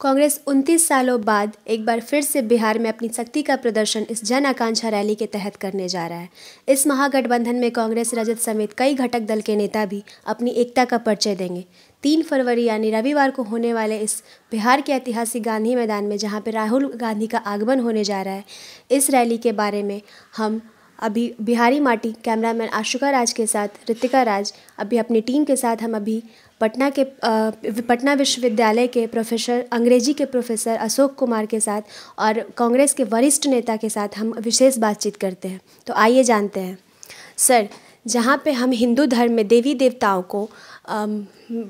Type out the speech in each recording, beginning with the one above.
कांग्रेस 29 सालों बाद एक बार फिर से बिहार में अपनी शक्ति का प्रदर्शन इस जन आकांक्षा रैली के तहत करने जा रहा है इस महागठबंधन में कांग्रेस रजत समेत कई घटक दल के नेता भी अपनी एकता का परिचय देंगे तीन फरवरी यानी रविवार को होने वाले इस बिहार के ऐतिहासिक गांधी मैदान में जहां पर राहुल गांधी का आगमन होने जा रहा है इस रैली के बारे में हम अभी बिहारी माटी कैमरामैन आशुका राज के साथ रितिका राज अभी अपनी टीम के साथ हम अभी पटना के पटना विश्वविद्यालय के प्रोफेसर अंग्रेजी के प्रोफेसर अशोक कुमार के साथ और कांग्रेस के वरिष्ठ नेता के साथ हम विशेष बातचीत करते हैं तो आइए जानते हैं सर जहाँ पे हम हिंदू धर्म में देवी देवताओं को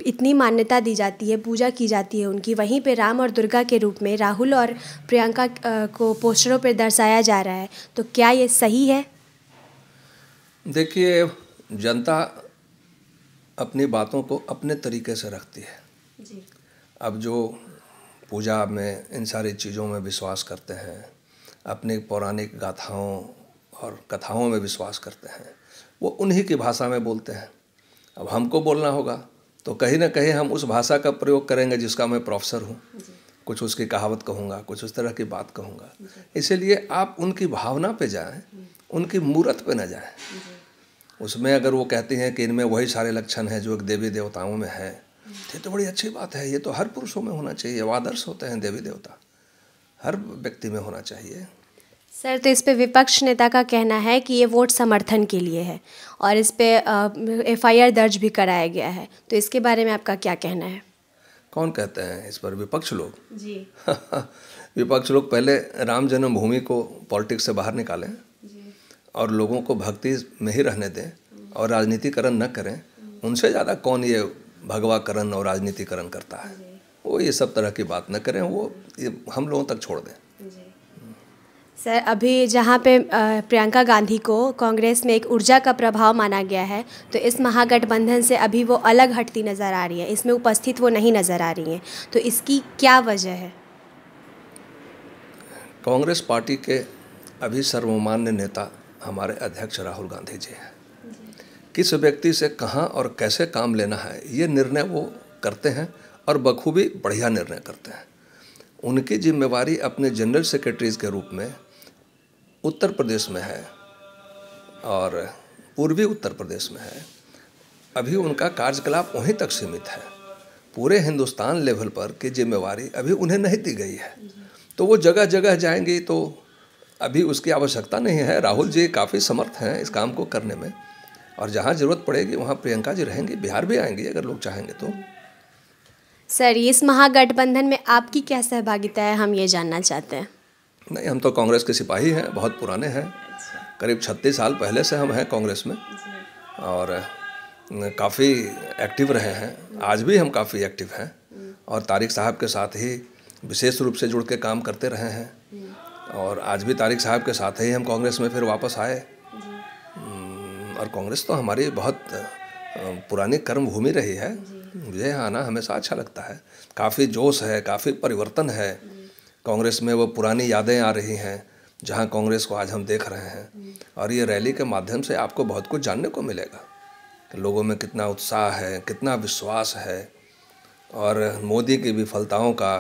इतनी मान्यता दी जाती है पूजा की जाती है उनकी वहीं पे राम और दुर्गा के रूप में राहुल और प्रियंका को पोस्टरों पर दर्शाया जा रहा है तो क्या ये सही है देखिए जनता अपनी बातों को अपने तरीके से रखती है जी। अब जो पूजा में इन सारी चीज़ों में विश्वास करते हैं अपनी पौराणिक गाथाओं और कथाओं में विश्वास करते हैं वो उन्हीं की भाषा में बोलते हैं अब हमको बोलना होगा तो कहीं ना कहीं हम उस भाषा का प्रयोग करेंगे जिसका मैं प्रोफेसर हूँ कुछ उसकी कहावत कहूँगा कुछ उस तरह की बात कहूँगा इसीलिए आप उनकी भावना पे जाएं उनकी मूर्त पे न जाए उसमें अगर वो कहती हैं कि इनमें वही सारे लक्षण हैं जो एक देवी देवताओं में है ये तो बड़ी अच्छी बात है ये तो हर पुरुषों में होना चाहिए वो आदर्श होते हैं देवी देवता हर व्यक्ति में होना चाहिए सर तो इस पे विपक्ष नेता का कहना है कि ये वोट समर्थन के लिए है और इस पे एफ दर्ज भी कराया गया है तो इसके बारे में आपका क्या कहना है कौन कहते हैं इस पर विपक्ष लोग जी विपक्ष लोग पहले राम जन्मभूमि को पॉलिटिक्स से बाहर निकालें और लोगों को भक्ति में ही रहने दें और राजनीतिकरण न करें उनसे ज़्यादा कौन ये भगवाकरण और राजनीतिकरण करता है वो ये सब तरह की बात न करें वो ये हम लोगों तक छोड़ दें सर अभी जहाँ पे प्रियंका गांधी को कांग्रेस में एक ऊर्जा का प्रभाव माना गया है तो इस महागठबंधन से अभी वो अलग हटती नज़र आ रही है इसमें उपस्थित वो नहीं नज़र आ रही हैं तो इसकी क्या वजह है कांग्रेस पार्टी के अभी सर्वमान्य नेता हमारे अध्यक्ष राहुल गांधी जी हैं किस व्यक्ति से कहाँ और कैसे काम लेना है ये निर्णय वो करते हैं और बखूबी बढ़िया निर्णय करते हैं उनकी जिम्मेवारी अपने जनरल सेक्रेटरीज के रूप में उत्तर प्रदेश में है और पूर्वी उत्तर प्रदेश में है अभी उनका कार्यकलाप वहीं तक सीमित है पूरे हिंदुस्तान लेवल पर की जिम्मेवारी अभी उन्हें नहीं दी गई है तो वो जगह जगह जाएंगी तो अभी उसकी आवश्यकता नहीं है राहुल जी काफ़ी समर्थ हैं इस काम को करने में और जहाँ ज़रूरत पड़ेगी वहाँ प्रियंका जी रहेंगी बिहार भी आएंगी अगर लोग चाहेंगे तो सर इस महागठबंधन में आपकी क्या सहभागिता है हम ये जानना चाहते हैं नहीं हम तो कांग्रेस के सिपाही हैं बहुत पुराने हैं करीब छत्तीस साल पहले से हम हैं कांग्रेस में और काफ़ी एक्टिव रहे हैं आज भी हम काफ़ी एक्टिव हैं और तारिक साहब के साथ ही विशेष रूप से जुड़ के काम करते रहे हैं और आज भी तारिक साहब के साथ ही हम कांग्रेस में फिर वापस आए हम्म, और कांग्रेस तो हमारी बहुत पुरानी कर्म भूमि रही है मुझे यहाँ आना हमेशा अच्छा लगता है काफ़ी जोश है काफ़ी परिवर्तन है कांग्रेस में वो पुरानी यादें आ रही हैं जहाँ कांग्रेस को आज हम देख रहे हैं और ये रैली के माध्यम से आपको बहुत कुछ जानने को मिलेगा कि लोगों में कितना उत्साह है कितना विश्वास है और मोदी की विफलताओं का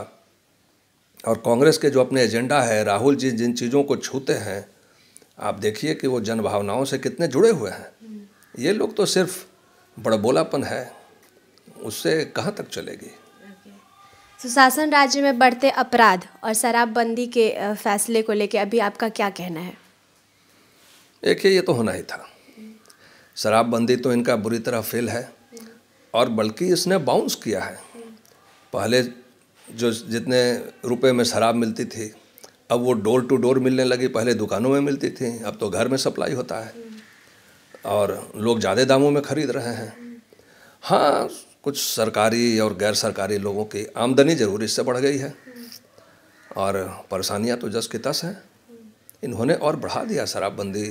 और कांग्रेस के जो अपने एजेंडा है राहुल जी जिन चीज़ों को छूते हैं आप देखिए कि वो जन भावनाओं से कितने जुड़े हुए हैं ये लोग तो सिर्फ बड़बोलापन है उससे कहाँ तक चलेगी सुशासन राज्य में बढ़ते अपराध और शराबबंदी के फैसले को लेकर अभी आपका क्या कहना है देखिए ये तो होना ही था शराबबंदी तो इनका बुरी तरह फेल है और बल्कि इसने बाउंस किया है पहले जो जितने रुपए में शराब मिलती थी अब वो डोर टू डोर मिलने लगी पहले दुकानों में मिलती थी अब तो घर में सप्लाई होता है और लोग ज़्यादा दामों में ख़रीद रहे हैं हाँ कुछ सरकारी और गैर सरकारी लोगों की आमदनी ज़रूर इससे बढ़ गई है और परेशानियाँ तो जस की तस हैं इन्होंने और बढ़ा दिया शराबबंदी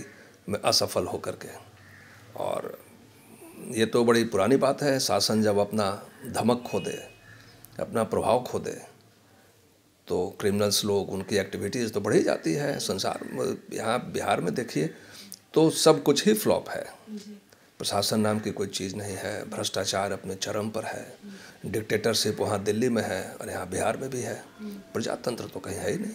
में असफल होकर के और ये तो बड़ी पुरानी बात है शासन जब अपना धमक खो दे अपना प्रभाव खो दे तो क्रिमिनल्स लोग उनकी एक्टिविटीज़ तो बढ़ी जाती है संसार यहाँ बिहार में देखिए तो सब कुछ ही फ्लॉप है प्रशासन नाम की कोई चीज़ नहीं है भ्रष्टाचार अपने चरम पर है डिक्टेटरशिप वहाँ दिल्ली में है और यहाँ बिहार में भी है प्रजातंत्र तो कहीं है ही नहीं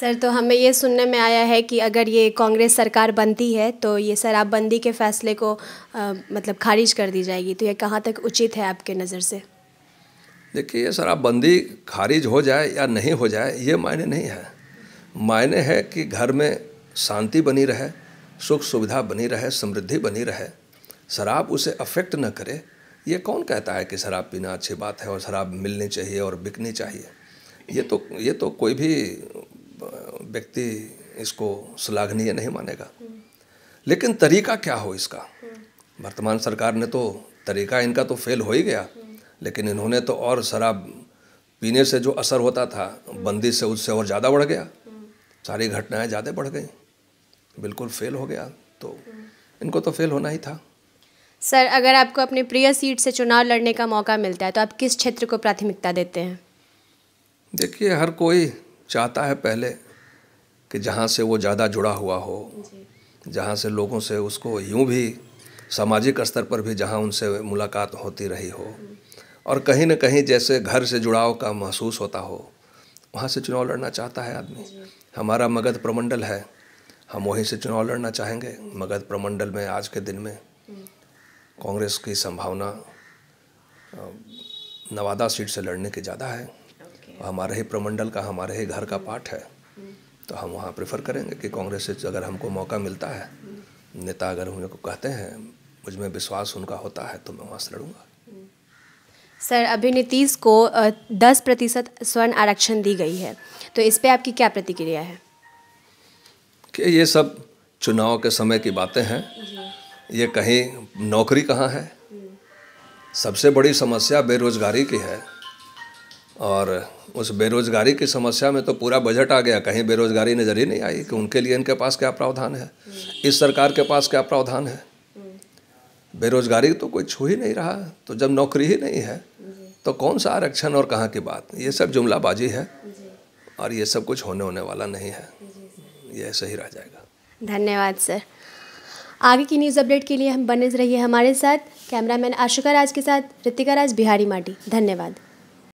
सर तो हमें ये सुनने में आया है कि अगर ये कांग्रेस सरकार बनती है तो ये शराबबंदी के फैसले को आ, मतलब खारिज कर दी जाएगी तो ये कहाँ तक उचित है आपके नज़र से देखिए ये शराबबंदी खारिज हो जाए या नहीं हो जाए ये मायने नहीं है मायने है कि घर में शांति बनी रहे सुख सुविधा बनी रहे समृद्धि बनी रहे शराब उसे अफेक्ट न करे ये कौन कहता है कि शराब पीना अच्छी बात है और शराब मिलनी चाहिए और बिकनी चाहिए ये तो ये तो कोई भी व्यक्ति इसको श्लाघनीय नहीं मानेगा लेकिन तरीका क्या हो इसका हम्म। वर्तमान सरकार ने तो तरीका इनका तो फेल हो ही गया हम्म। लेकिन इन्होंने तो और शराब पीने से जो असर होता था बंदी से उससे और ज़्यादा बढ़ गया सारी घटनाएं ज़्यादा बढ़ गई बिल्कुल फेल हो गया तो इनको तो फेल होना ही था सर अगर आपको अपने प्रिय सीट से चुनाव लड़ने का मौका मिलता है तो आप किस क्षेत्र को प्राथमिकता देते हैं देखिए हर कोई चाहता है पहले कि जहाँ से वो ज़्यादा जुड़ा हुआ हो जहाँ से लोगों से उसको यूँ भी सामाजिक स्तर पर भी जहाँ उनसे मुलाकात होती रही हो हम्म। और कहीं ना कहीं जैसे घर से जुड़ाव का महसूस होता हो वहाँ से चुनाव लड़ना चाहता है आदमी हमारा मगध प्रमंडल है हम वहीं से चुनाव लड़ना चाहेंगे मगध प्रमंडल में आज के दिन में कांग्रेस की संभावना नवादा सीट से लड़ने की ज़्यादा है okay. हमारे ही प्रमंडल का हमारे ही घर का पाठ है तो हम वहाँ प्रेफर करेंगे कि कांग्रेस से अगर हमको मौका मिलता है नेता अगर उनको कहते हैं मुझ में विश्वास उनका होता है तो मैं वहाँ से लड़ूँगा सर अभिनेतीज़ को दस प्रतिशत स्वर्ण आरक्षण दी गई है तो इस पर आपकी क्या प्रतिक्रिया है कि ये सब चुनाव के समय की बातें हैं ये कहीं नौकरी कहाँ है सबसे बड़ी समस्या बेरोजगारी की है और उस बेरोजगारी की समस्या में तो पूरा बजट आ गया कहीं बेरोजगारी नज़र ही नहीं आई कि उनके लिए इनके पास क्या प्रावधान है इस सरकार के पास क्या प्रावधान है बेरोजगारी तो कोई छू ही नहीं रहा तो जब नौकरी ही नहीं है तो कौन सा आरक्षण और कहाँ की बात ये सब जुमलाबाजी है और ये सब कुछ होने होने वाला नहीं है ये सही रह जाएगा धन्यवाद सर आगे की न्यूज़ अपडेट के लिए हम बने रहिए हमारे साथ कैमरामैन आशुका राज के साथ ऋतिका राज बिहारी माटी धन्यवाद